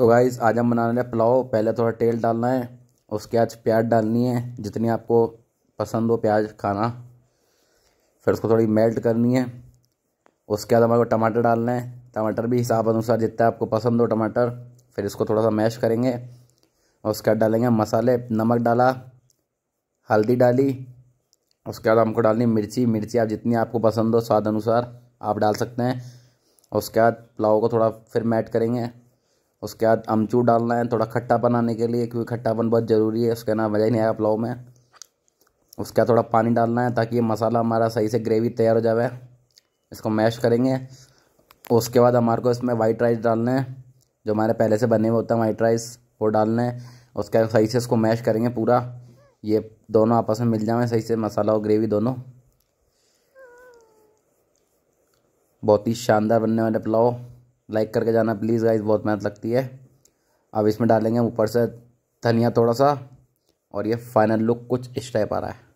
तो गाइस आज हम बनाने हैं पुलाव पहले थोड़ा तेल डालना है उसके आज प्याज डालनी है जितनी आपको पसंद हो प्याज खाना फिर उसको थोड़ी मेल्ट करनी है उसके बाद हमारे को टमाटर डालना है टमाटर भी हिसाब अनुसार जितना आपको पसंद हो टमाटर फिर इसको थोड़ा सा मैश करेंगे और उसके बाद डालेंगे मसाले नमक डाला हल्दी डाली उसके बाद हमको डालनी मिर्ची मिर्ची आप जितनी आपको पसंद हो स्वाद अनुसार आप डाल सकते हैं उसके बाद पुलाव को थोड़ा फिर मैट करेंगे उसके बाद अमचूर डालना है थोड़ा खट्टा बनाने के लिए क्योंकि खट्टापन बहुत ज़रूरी है उसका ना मज़ा ही नहीं आया पुलाव में उसके बाद थोड़ा पानी डालना है ताकि ये मसाला हमारा सही से ग्रेवी तैयार हो जाए इसको मैश करेंगे उसके बाद हमारे को इसमें वाइट राइस डालना है जो हमारे पहले से बने हुए होते हैं वाइट राइस वो डालना है उसके बाद सही से इसको मैश करेंगे पूरा ये दोनों आपस में मिल जाएँ सही से मसाला और ग्रेवी दोनों बहुत ही शानदार बनने वाले पुलाव लाइक करके जाना प्लीज़ गाइज बहुत मेहनत लगती है अब इसमें डालेंगे ऊपर से धनिया थोड़ा सा और ये फाइनल लुक कुछ इस टाइप आ रहा है